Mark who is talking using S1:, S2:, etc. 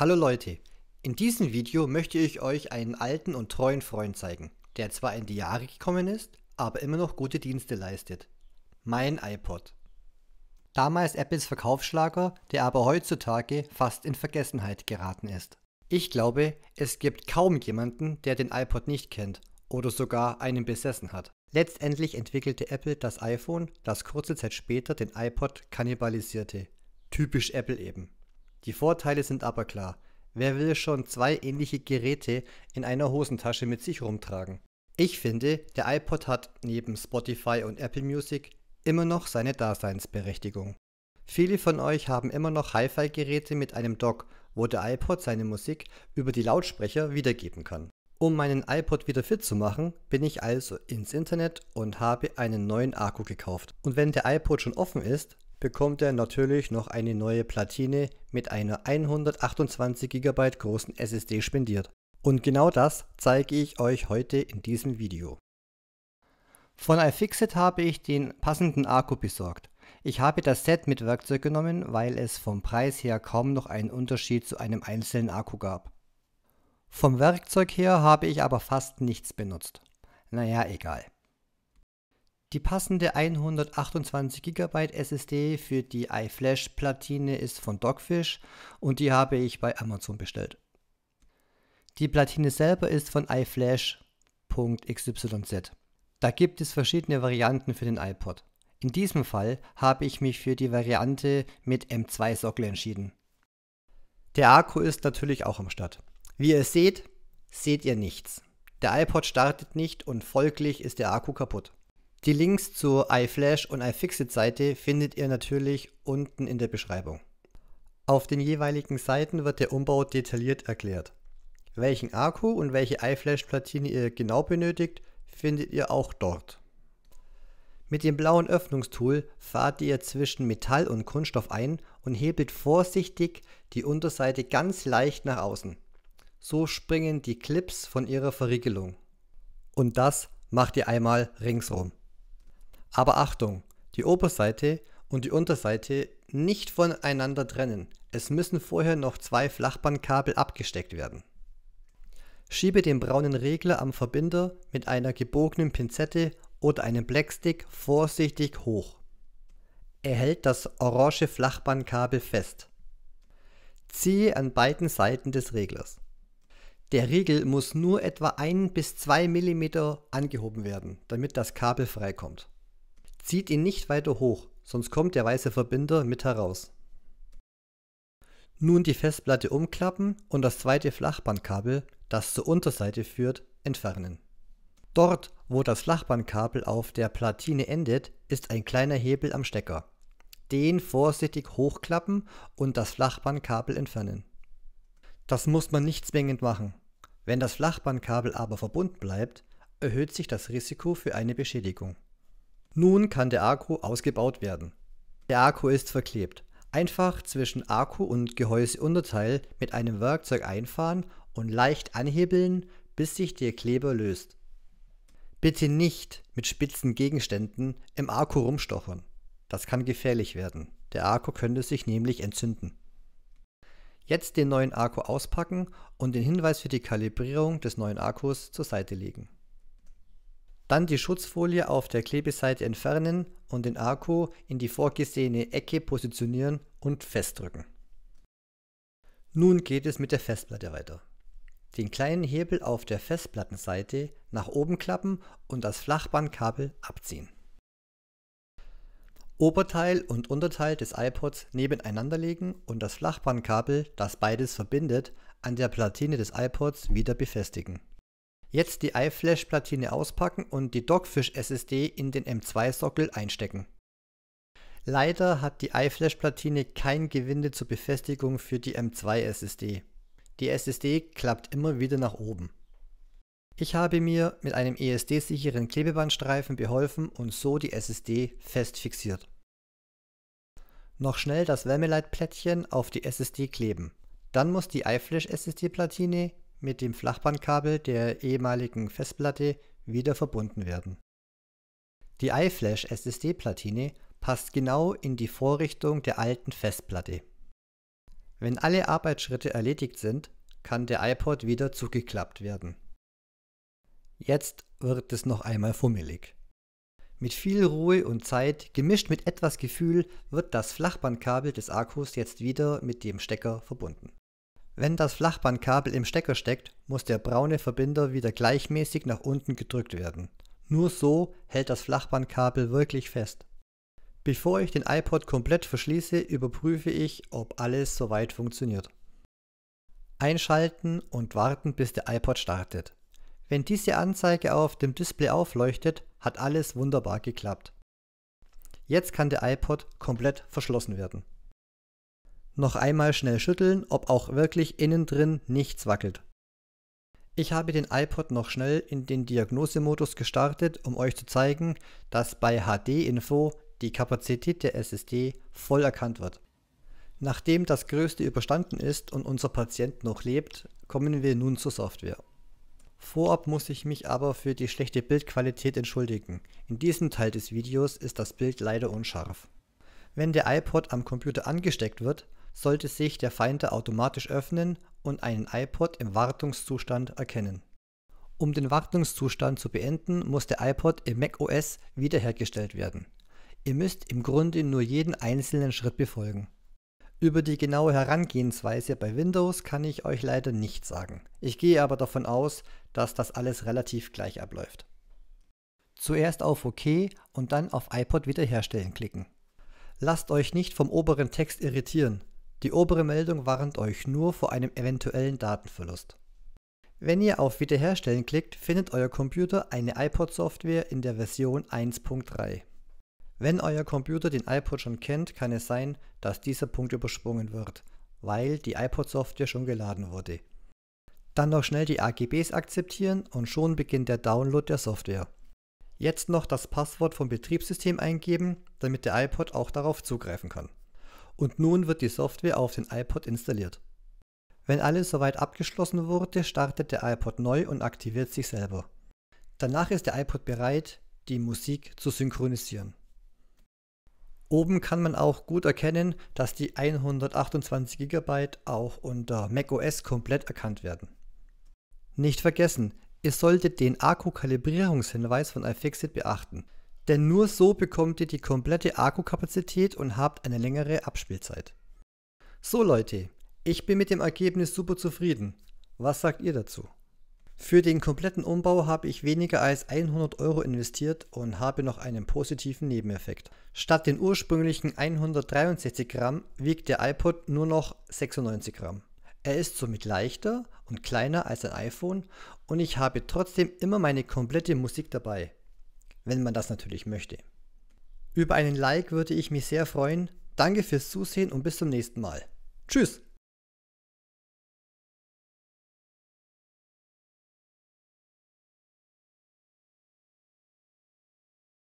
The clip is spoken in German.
S1: Hallo Leute, in diesem Video möchte ich euch einen alten und treuen Freund zeigen, der zwar in die Jahre gekommen ist, aber immer noch gute Dienste leistet. Mein iPod. Damals Apples Verkaufsschlager, der aber heutzutage fast in Vergessenheit geraten ist. Ich glaube, es gibt kaum jemanden, der den iPod nicht kennt oder sogar einen besessen hat. Letztendlich entwickelte Apple das iPhone, das kurze Zeit später den iPod kannibalisierte. Typisch Apple eben. Die Vorteile sind aber klar. Wer will schon zwei ähnliche Geräte in einer Hosentasche mit sich rumtragen? Ich finde, der iPod hat neben Spotify und Apple Music immer noch seine Daseinsberechtigung. Viele von euch haben immer noch Hi-Fi-Geräte mit einem Dock, wo der iPod seine Musik über die Lautsprecher wiedergeben kann. Um meinen iPod wieder fit zu machen, bin ich also ins Internet und habe einen neuen Akku gekauft. Und wenn der iPod schon offen ist, bekommt er natürlich noch eine neue Platine mit einer 128 GB großen SSD spendiert. Und genau das zeige ich euch heute in diesem Video. Von iFixit habe ich den passenden Akku besorgt. Ich habe das Set mit Werkzeug genommen, weil es vom Preis her kaum noch einen Unterschied zu einem einzelnen Akku gab. Vom Werkzeug her habe ich aber fast nichts benutzt. Naja, egal. Die passende 128 GB SSD für die iFlash-Platine ist von Dogfish und die habe ich bei Amazon bestellt. Die Platine selber ist von iFlash.xyz. Da gibt es verschiedene Varianten für den iPod. In diesem Fall habe ich mich für die Variante mit M2-Sockel entschieden. Der Akku ist natürlich auch am Start. Wie ihr seht, seht ihr nichts. Der iPod startet nicht und folglich ist der Akku kaputt. Die Links zur iFlash und iFixit-Seite findet ihr natürlich unten in der Beschreibung. Auf den jeweiligen Seiten wird der Umbau detailliert erklärt. Welchen Akku und welche iFlash-Platine ihr genau benötigt, findet ihr auch dort. Mit dem blauen Öffnungstool fahrt ihr zwischen Metall und Kunststoff ein und hebelt vorsichtig die Unterseite ganz leicht nach außen. So springen die Clips von ihrer Verriegelung. Und das macht ihr einmal ringsrum. Aber Achtung, die Oberseite und die Unterseite nicht voneinander trennen. Es müssen vorher noch zwei Flachbandkabel abgesteckt werden. Schiebe den braunen Regler am Verbinder mit einer gebogenen Pinzette oder einem Blackstick vorsichtig hoch. Er hält das orange Flachbandkabel fest. Ziehe an beiden Seiten des Reglers. Der Riegel muss nur etwa 1 bis 2 mm angehoben werden, damit das Kabel freikommt. Zieht ihn nicht weiter hoch, sonst kommt der weiße Verbinder mit heraus. Nun die Festplatte umklappen und das zweite Flachbandkabel, das zur Unterseite führt, entfernen. Dort, wo das Flachbandkabel auf der Platine endet, ist ein kleiner Hebel am Stecker. Den vorsichtig hochklappen und das Flachbandkabel entfernen. Das muss man nicht zwingend machen. Wenn das Flachbandkabel aber verbunden bleibt, erhöht sich das Risiko für eine Beschädigung. Nun kann der Akku ausgebaut werden. Der Akku ist verklebt. Einfach zwischen Akku und Gehäuseunterteil mit einem Werkzeug einfahren und leicht anhebeln, bis sich der Kleber löst. Bitte nicht mit spitzen Gegenständen im Akku rumstochern. Das kann gefährlich werden. Der Akku könnte sich nämlich entzünden. Jetzt den neuen Akku auspacken und den Hinweis für die Kalibrierung des neuen Akkus zur Seite legen. Dann die Schutzfolie auf der Klebeseite entfernen und den Akku in die vorgesehene Ecke positionieren und festdrücken. Nun geht es mit der Festplatte weiter. Den kleinen Hebel auf der Festplattenseite nach oben klappen und das Flachbandkabel abziehen. Oberteil und Unterteil des iPods nebeneinander legen und das Flachbandkabel, das beides verbindet, an der Platine des iPods wieder befestigen. Jetzt die iFlash-Platine auspacken und die Dogfish-SSD in den M2-Sockel einstecken. Leider hat die iFlash-Platine kein Gewinde zur Befestigung für die M2-SSD. Die SSD klappt immer wieder nach oben. Ich habe mir mit einem ESD-sicheren Klebebandstreifen beholfen und so die SSD fest fixiert. Noch schnell das Wärmeleit-Plättchen auf die SSD kleben. Dann muss die iFlash-SSD-Platine mit dem Flachbandkabel der ehemaligen Festplatte wieder verbunden werden. Die iFlash SSD-Platine passt genau in die Vorrichtung der alten Festplatte. Wenn alle Arbeitsschritte erledigt sind, kann der iPod wieder zugeklappt werden. Jetzt wird es noch einmal fummelig. Mit viel Ruhe und Zeit, gemischt mit etwas Gefühl, wird das Flachbandkabel des Akkus jetzt wieder mit dem Stecker verbunden. Wenn das Flachbandkabel im Stecker steckt, muss der braune Verbinder wieder gleichmäßig nach unten gedrückt werden. Nur so hält das Flachbandkabel wirklich fest. Bevor ich den iPod komplett verschließe, überprüfe ich, ob alles soweit funktioniert. Einschalten und warten, bis der iPod startet. Wenn diese Anzeige auf dem Display aufleuchtet, hat alles wunderbar geklappt. Jetzt kann der iPod komplett verschlossen werden noch einmal schnell schütteln, ob auch wirklich innen drin nichts wackelt. Ich habe den iPod noch schnell in den Diagnosemodus gestartet, um euch zu zeigen, dass bei HD-Info die Kapazität der SSD voll erkannt wird. Nachdem das Größte überstanden ist und unser Patient noch lebt, kommen wir nun zur Software. Vorab muss ich mich aber für die schlechte Bildqualität entschuldigen. In diesem Teil des Videos ist das Bild leider unscharf. Wenn der iPod am Computer angesteckt wird, sollte sich der Finder automatisch öffnen und einen iPod im Wartungszustand erkennen. Um den Wartungszustand zu beenden, muss der iPod im macOS wiederhergestellt werden. Ihr müsst im Grunde nur jeden einzelnen Schritt befolgen. Über die genaue Herangehensweise bei Windows kann ich euch leider nichts sagen. Ich gehe aber davon aus, dass das alles relativ gleich abläuft. Zuerst auf OK und dann auf iPod wiederherstellen klicken. Lasst euch nicht vom oberen Text irritieren. Die obere Meldung warnt euch nur vor einem eventuellen Datenverlust. Wenn ihr auf Wiederherstellen klickt, findet euer Computer eine iPod-Software in der Version 1.3. Wenn euer Computer den iPod schon kennt, kann es sein, dass dieser Punkt übersprungen wird, weil die iPod-Software schon geladen wurde. Dann noch schnell die AGBs akzeptieren und schon beginnt der Download der Software. Jetzt noch das Passwort vom Betriebssystem eingeben, damit der iPod auch darauf zugreifen kann und nun wird die Software auf den iPod installiert. Wenn alles soweit abgeschlossen wurde, startet der iPod neu und aktiviert sich selber. Danach ist der iPod bereit, die Musik zu synchronisieren. Oben kann man auch gut erkennen, dass die 128 GB auch unter macOS komplett erkannt werden. Nicht vergessen, ihr solltet den Akku-Kalibrierungshinweis von iFixit beachten denn nur so bekommt ihr die komplette Akkukapazität und habt eine längere Abspielzeit. So Leute, ich bin mit dem Ergebnis super zufrieden. Was sagt ihr dazu? Für den kompletten Umbau habe ich weniger als 100 Euro investiert und habe noch einen positiven Nebeneffekt. Statt den ursprünglichen 163 Gramm wiegt der iPod nur noch 96 Gramm. Er ist somit leichter und kleiner als ein iPhone und ich habe trotzdem immer meine komplette Musik dabei wenn man das natürlich möchte. Über einen Like würde ich mich sehr freuen. Danke fürs Zusehen und bis zum nächsten Mal. Tschüss!